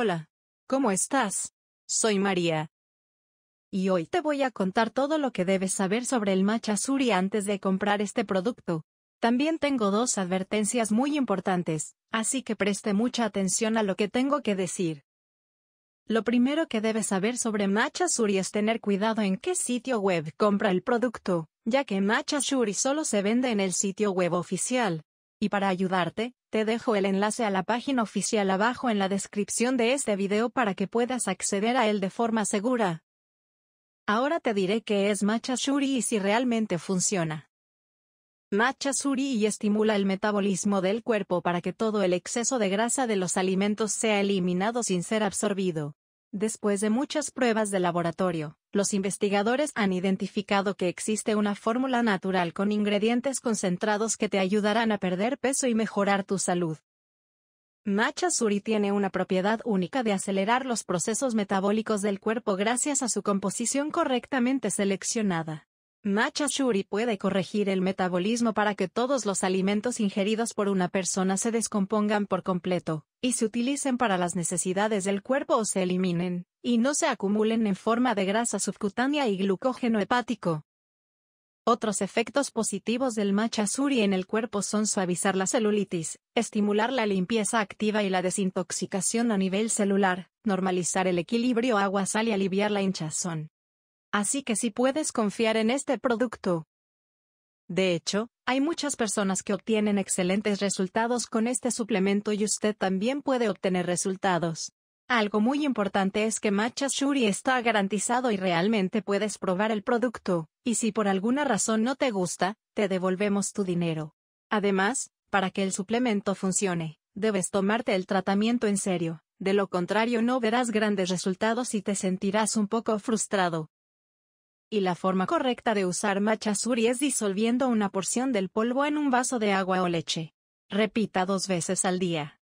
Hola, ¿cómo estás? Soy María. Y hoy te voy a contar todo lo que debes saber sobre el matcha suri antes de comprar este producto. También tengo dos advertencias muy importantes, así que preste mucha atención a lo que tengo que decir. Lo primero que debes saber sobre matcha suri es tener cuidado en qué sitio web compra el producto, ya que matcha suri solo se vende en el sitio web oficial. Y para ayudarte, te dejo el enlace a la página oficial abajo en la descripción de este video para que puedas acceder a él de forma segura. Ahora te diré qué es matcha Shuri y si realmente funciona. Matcha Shuri estimula el metabolismo del cuerpo para que todo el exceso de grasa de los alimentos sea eliminado sin ser absorbido. Después de muchas pruebas de laboratorio, los investigadores han identificado que existe una fórmula natural con ingredientes concentrados que te ayudarán a perder peso y mejorar tu salud. Matcha Suri tiene una propiedad única de acelerar los procesos metabólicos del cuerpo gracias a su composición correctamente seleccionada. Macha puede corregir el metabolismo para que todos los alimentos ingeridos por una persona se descompongan por completo, y se utilicen para las necesidades del cuerpo o se eliminen, y no se acumulen en forma de grasa subcutánea y glucógeno hepático. Otros efectos positivos del Macha en el cuerpo son suavizar la celulitis, estimular la limpieza activa y la desintoxicación a nivel celular, normalizar el equilibrio agua-sal y aliviar la hinchazón. Así que sí puedes confiar en este producto. De hecho, hay muchas personas que obtienen excelentes resultados con este suplemento y usted también puede obtener resultados. Algo muy importante es que Matcha Shuri está garantizado y realmente puedes probar el producto, y si por alguna razón no te gusta, te devolvemos tu dinero. Además, para que el suplemento funcione, debes tomarte el tratamiento en serio, de lo contrario no verás grandes resultados y te sentirás un poco frustrado y la forma correcta de usar matcha suri es disolviendo una porción del polvo en un vaso de agua o leche. Repita dos veces al día.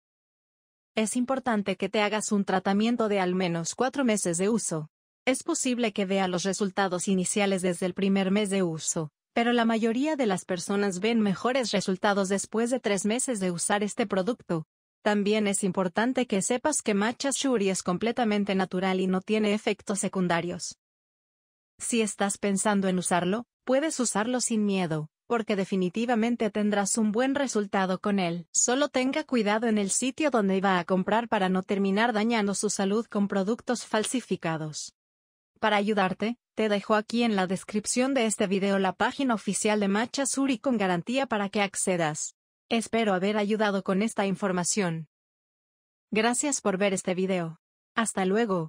Es importante que te hagas un tratamiento de al menos cuatro meses de uso. Es posible que vea los resultados iniciales desde el primer mes de uso, pero la mayoría de las personas ven mejores resultados después de tres meses de usar este producto. También es importante que sepas que matcha shuri es completamente natural y no tiene efectos secundarios. Si estás pensando en usarlo, puedes usarlo sin miedo, porque definitivamente tendrás un buen resultado con él. Solo tenga cuidado en el sitio donde iba a comprar para no terminar dañando su salud con productos falsificados. Para ayudarte, te dejo aquí en la descripción de este video la página oficial de Macha Suri con garantía para que accedas. Espero haber ayudado con esta información. Gracias por ver este video. Hasta luego.